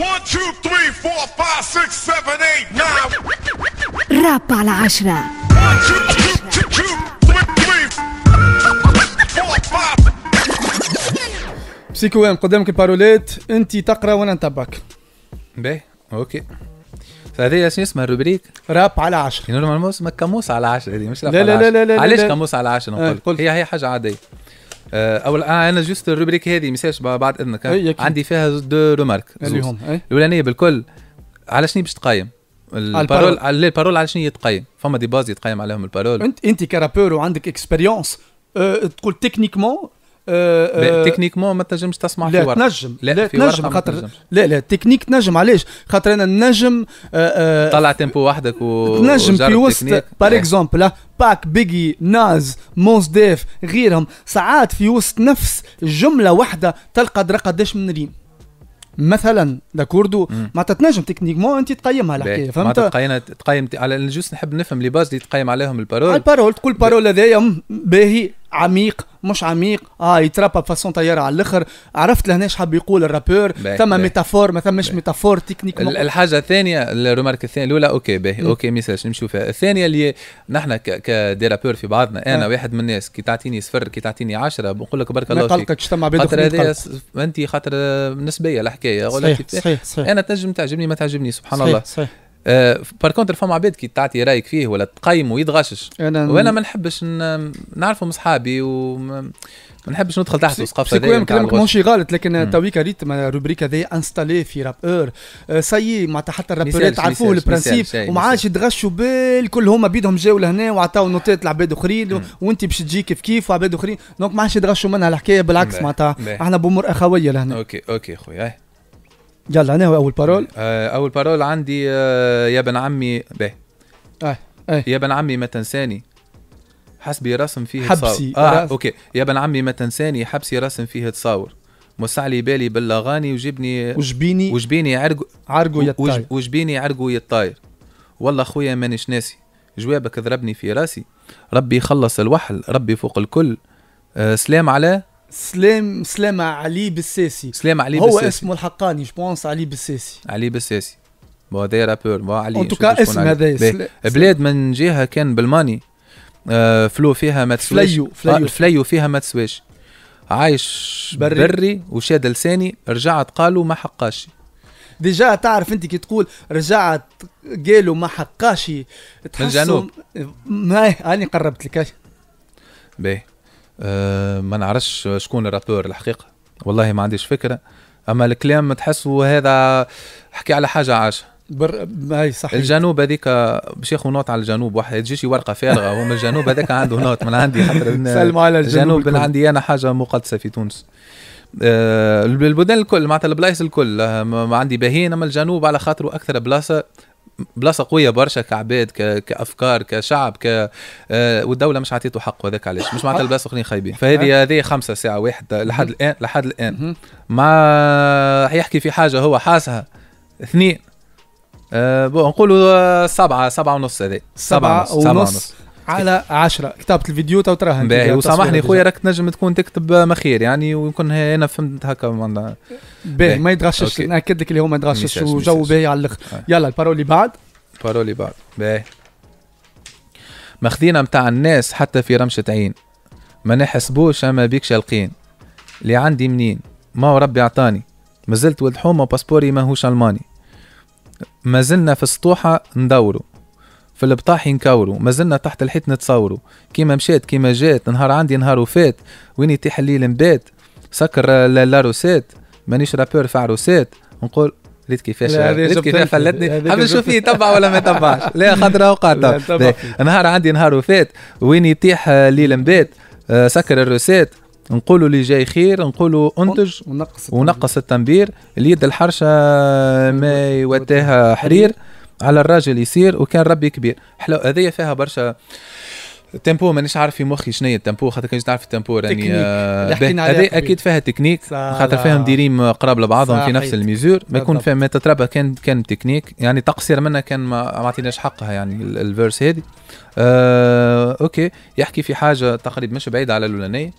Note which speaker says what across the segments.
Speaker 1: 1 2 3 4 5 6 7 8 9 راب على 10 1 2 بسيكو قدامك بارولات انت تقرا وانا نتبعك
Speaker 2: باهي اوكي هذه شنو اسمها الروبريك؟ راب على 10 نورمالمون اسمها كاموس على 10 هذه مش راب لا لا لا لا, لا علاش كاموس على 10 نقول آه، هي هي حاجه عاديه آه، او آه، انا جوست الروبريك هذه مساج بعد اذنك آه. عندي فيها دو رومارك الاولانيه بالكل على شنو باش تقيم البارول على البارول على شنو يتقيم فما دي باز يتقيم عليهم البارول انت
Speaker 1: انت كرابور وعندك اكسبيريونس تقول تكنيكمون تكنيك آه، آه، تكنيكمون ما تنجمش تسمع في لا تنجم لا, لا تنجم خاطر لا لا تكنيك تنجم علاش خاطر انا نجم آه, آه،
Speaker 2: طلع تيمبو وحدك و تنجم في وسط بار
Speaker 1: اكزومبل باك بيجي ناز مونس ديف غيرهم ساعات في وسط نفس جمله واحده تلقى درا قداش من ريم مثلا داكوردو معناتها تنجم مو انت تقيمها الحكايه فهمت
Speaker 2: تقيم تقيم على الجوس نحب نفهم لي باز اللي تقيم عليهم البارول البارول
Speaker 1: تقول البارول هذايا باهي عميق مش عميق اه يتربى بفاسون طياره على الاخر عرفت لهنا حاب يقول الرابور ثم ميتافور ما ثمش ميتافور تكنيك الحاجه
Speaker 2: الثانيه الرمارك الثانيه الاولى اوكي باهي اوكي ميساج نمشيو فيها الثانيه اللي نحن كدي رابور في بعضنا انا آه. واحد من الناس كي تعطيني صفر كي تعطيني 10 بنقول لك بارك الله فيك قلقك تجتمع بين خاطر انت خاطر نسبيه الحكايه صحيح صحيح, صحيح انا تنجم تعجبني ما تعجبني سبحان صحيح الله صحيح أه بار كونتر فما عباد كي تعطي رايك فيه ولا تقيمه ويتغشش وانا ما نحبش نعرفهم صحابي وما نحبش ندخل تحت هذا سي كلامك ماشي غلط لكن
Speaker 1: تويك ريتم الروبريك ذي انستالي في راب اور آه، سي معناتها حتى الرابورات عرفوه البرانسيب وما عادش يتغشوا بالكل هما بيدهم جاوا لهنا وعطاو نوتات لعباد اخرين وانت باش تجي كيف كيف وعباد اخرين دونك ما عادش يتغشوا منها الحكايه بالعكس معناتها احنا بامور اخويه لهنا
Speaker 2: اوكي اوكي خويا
Speaker 1: يلا هو اول بارول
Speaker 2: آه اول بارول عندي آه يا بن عمي به آه. آه. يا بن عمي ما تنساني حسبي رسم فيه حبسي تصور. اه رسم. اوكي يا بن عمي ما تنساني حبسي رسم فيه تصاور موسع لي بالي بالاغاني وجبني وجبيني وجبيني عرق عرقو يطاير وجبيني عرقو يطاير والله خويا مانيش ناسي جوابك ضربني في راسي ربي يخلص الوحل ربي فوق الكل آه سلام على سلام سلام علي بالساسي سلام علي هو بالساسي هو اسمه الحقاني بونس علي بالساسي علي بالساسي بو هذا رابور بو علي انتوكا اسم هذا بلاد من جهه كان بالماني آه فلو فيها ما تسواش فليو آه، فليو, فليو فيها ما تسواش عايش بري, بري وشاد لساني رجعت قالوا ما حقاش
Speaker 1: ديجا تعرف انت كي تقول
Speaker 2: رجعت قالوا ما حقاش من الجنوب
Speaker 1: ما هاني قربت لك
Speaker 2: باهي آه، ما نعرفش شكون الرابور الحقيقه والله ما عنديش فكره اما الكلام تحسوا هذا حكي على حاجه عاشه بر... هاي صحيح الجنوب هذيك باش ياخذ نوت على الجنوب واحد تجيش ورقه فارغه هو من الجنوب هذاك عنده نوت من عندي خاطر سلموا على الجنوب من عندي انا حاجه مقدسه في تونس آه البلدان الكل معناتها البلايص الكل آه، ما عندي باهين اما الجنوب على خاطره اكثر بلاصه بلاصه قويه برشا كعباد كافكار كشعب ك آه، والدوله مش عطيته حقه هذاك علاش مش معناتها البلاصه الاخرين خايبين فهذه أه. هذه خمسه ساعه واحده لحد أه. الان لحد الان مع يحكي في حاجه هو حاسها اثنين أه نقولوا سبعة سبعة ونص هذي سبعة, سبعة ونص, سبعة ونص. على 10 كتابه الفيديو تو تراها باهي وسامحني خويا راك تنجم تكون تكتب مخير يعني ويكون انا فهمت هكا باهي ما يتغشش ناكد لك اللي هو ما يتغشش وجو باهي على الاخر آه. يلا البارول اللي بعد البارول اللي بعد باهي ماخذينا متاع الناس حتى في رمشة عين ما نحسبوش اما بيك شالقين اللي عندي منين ما هو ربي عطاني مازلت ولد حومه وباسبوري ماهوش الماني مازلنا في السطوحة ندورو في البطاح نكوروا مازلنا تحت الحيط نتصوروا كيما مشات كيما جات نهار عندي نهار وفات وين يتيح الليل مبات سكر لاروسات مانيش رابور فعروسات نقول ريت كيفاش ريت كيفاش فلتني حاب نشوف تبع ولا ما تبعش لا خضرا وقاطع نهار عندي نهار وفات وين يتيح الليل مبات آه، سكر الروسات نقولوا اللي جاي خير نقولوا انتج ونقص التنبير. ونقص التنبير اليد الحرشه ما يوتاها حرير على الراجل يصير وكان ربي كبير حلو هذه فيها برشا التيمبو مانيش عارف في مخي شنو هي التيمبو خاطر كان تعرف التيمبو راني آه، هذه اكيد فيها تكنيك خاطر فيها مديرين قراب لبعضهم في نفس الميزور ما يكون فيها ما تتربى كان كان تكنيك يعني تقصير منها كان ما عطيناش حقها يعني الفيرس هذه آه اوكي يحكي في حاجه تقريبا مش بعيده على الاولانيه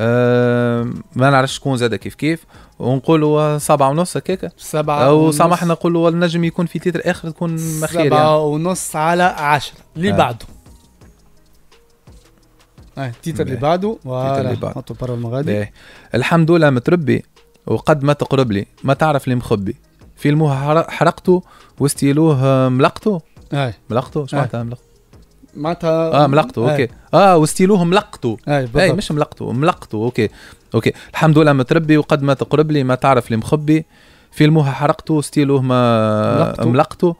Speaker 2: آه ما نعرفش شكون زاد كيف كيف ونقولوا سبعة ونص هكاك سبعة أو سامحنا نقولوا النجم يكون في تيتر آخر تكون مخير يعني. سبعة يعني.
Speaker 1: ونص على عشرة اللي آه. بعده ايه التيتر اللي بعده ولا حطوا برا المغادي
Speaker 2: الحمد لله متربي وقد ما تقرب لي ما تعرف لي مخبي الموه حرقته وستيلوه آه، ملقته اي آه. ملقته شو آه. معناتها ملقته
Speaker 1: معناتها اه ملقته اوكي
Speaker 2: اه وستيلوه ملقته اي, أي مش ملقته ملقته اوكي اوكي الحمد لله متربي وقد ما تقرب لي ما تعرف لي مخبي فيلموها حرقته واستيلوه ما ملقته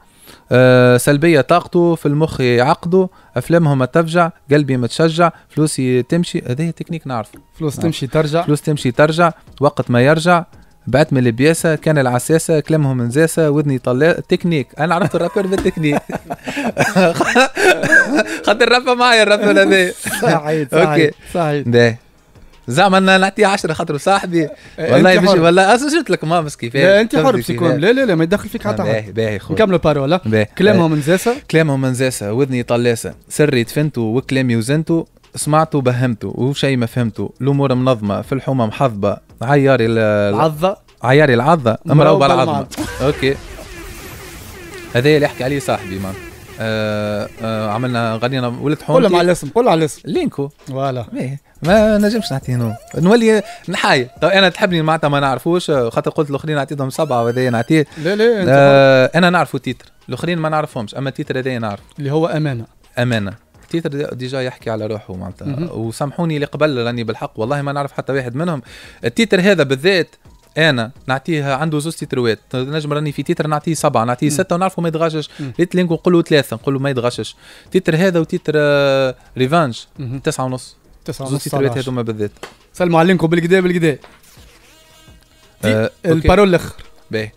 Speaker 2: آه، سلبيه طاقته في المخ يعقدوا افلامهم تفجع قلبي متشجع فلوسي تمشي هذه تكنيك نعرف فلوس تمشي ترجع فلوس تمشي ترجع وقت ما يرجع بعت من البياسة كان العساسة كلامهم نزاسة وذني طلع تكنيك أنا عرفت الرابر بالتكنيك خد الرابر معايا الرابر هذا صحيح صحيح صحيح زعما انا نعطيه 10 خاطر صاحبي إيه، والله مش والله اصلا شفت لك ما بس كيف لا انت حر بسيكون لا لا لا ما يدخل فيك حتى باهي باهي خويا نكملوا بارولا كلامهم منزاسه كلامهم منزاسه وذني طلاسه سري تفنتو وكلامي وزنتو سمعتو بهمتو وشي ما فهمتو الامور منظمه في الحومه محظبه عياري العظه عياري العظه مروبه العظمه اوكي هذا اللي يحكي عليه صاحبي مان آه آه عملنا غنينا ولد حومتي قول على الاسم قول على الاسم لينكو فوالا إيه. ما نجمش نعطيه نوم نولي نحايل طيب انا تحبني معناتها ما نعرفوش خاطر قلت الاخرين نعطيهم سبعه وهذا نعطيه لا لا انت آه انا نعرفه تيتر الاخرين ما نعرفهمش اما التيتر هذايا نعرف اللي هو امانه امانه التيتر ديجا يحكي على روحه معناتها وسامحوني اللي قبل راني بالحق والله ما نعرف حتى واحد منهم التيتر هذا بالذات انا نعطيه عنده زوز تيتروات نجم راني في تيتر نعطيه سبعه نعطيه سته ونعرفه ما يتغشش ريت لينكو نقول له ثلاثه نقول له ما يتغشش تيتر هذا وتيتر آه، ريفانج تسعه ونص 9 زوج تيترات هذوما بالذات سلموا عليكم بالقدا بالقدا أه البارول الاخر باهي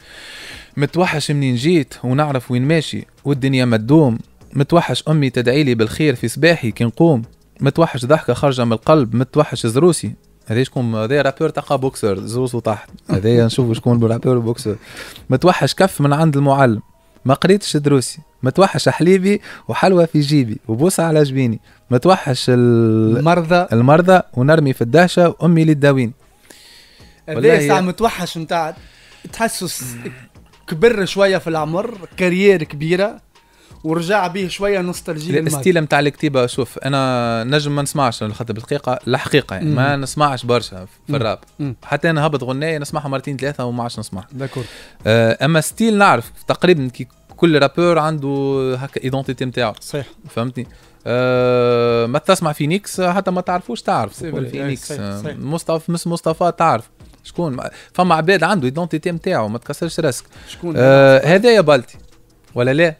Speaker 2: متوحش منين جيت ونعرف وين ماشي والدنيا ما تدوم متوحش امي تدعي لي بالخير في صباحي كي نقوم متوحش ضحكه خارجه من القلب متوحش زروسي هذا شكون هذا رابور تلقى بوكسر زروس وطاحت هذا نشوفوا شكون رابور بوكسر متوحش كف من عند المعلم ما قريتش دروسي متوحش حليبي وحلوى في جيبي وبوسة على جبيني متوحش المرضى المرضى ونرمي في الدهشة وأمي للداوين هذا إيه ساعة
Speaker 1: متوحش نتاع تحسس كبر شوية في العمر كارير كبيرة ورجع به شويه نوستالجي الستيل
Speaker 2: نتاع الكتيبه شوف انا نجم ما نسمعش خاطر بالدقيقة الحقيقه يعني ما نسمعش برشا في الراب حتى انا هبط غنايه نسمعها مرتين ثلاثه وما عادش نسمعها داكور آه، اما ستيل نعرف تقريبا كي كل رابور عنده هكا ايدونتيتي نتاعو صحيح فهمتني أه ما تسمع فينيكس حتى ما تعرفوش تعرف فينيكس مصطفى مس مصطفى تعرف شكون فما عباد عنده ايدونتيتي نتاعو ما تكسرش راسك شكون أه هذايا بالتي ولا لا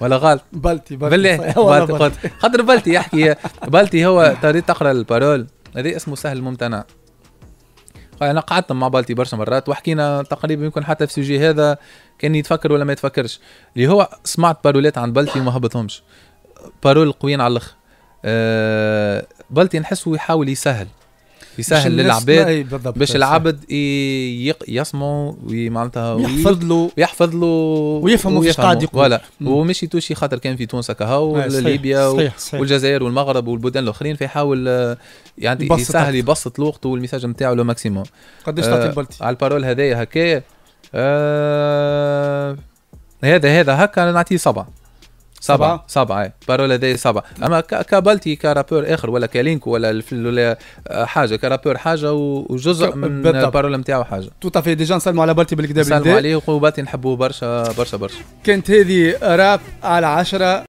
Speaker 2: ولا غلط بالتي بالتي بالتي خاطر بالتي يحكي بالتي هو تقرا البارول هذا اسمه سهل الممتنع انا قعدت مع بالتي برشا مرات وحكينا تقريبا يمكن حتى في سوجي هذا كان يتفكر ولا ما يتفكرش اللي هو سمعت بارولات عن بالتي وما هبطهمش بارول قويين على الاخر أه بالتي نحسه يحاول يسهل يسهل للعباد باش العبد يسمعوا معناتها يحفظ له يحفظ له ويفهموا كيفاش قاعد يقول ومش يتوشي خاطر كان في تونس كهو وليبيا آه، والجزائر والمغرب والبلدان الاخرين فيحاول آه، يعني يسهل يبسط الوقت والميساج نتاعو لو ماكسيموم قداش تعطي آه، البلتي على البارول هذايا هكايا هذا هذا هكا نعطيه سبعه سبعة سبعة اي بارولا دي سبعة اما كابالتي كرابور اخر ولا كالينكو ولا ولا آه، حاجة كرابور حاجة وجزء من البارولا نتاعو حاجة
Speaker 1: تو تافي ديجا نسلموا على بالتي بالكدا نسلموا
Speaker 2: عليه وبالتي نحبوه برشا برشا برشا
Speaker 1: كانت هذه راب على عشرة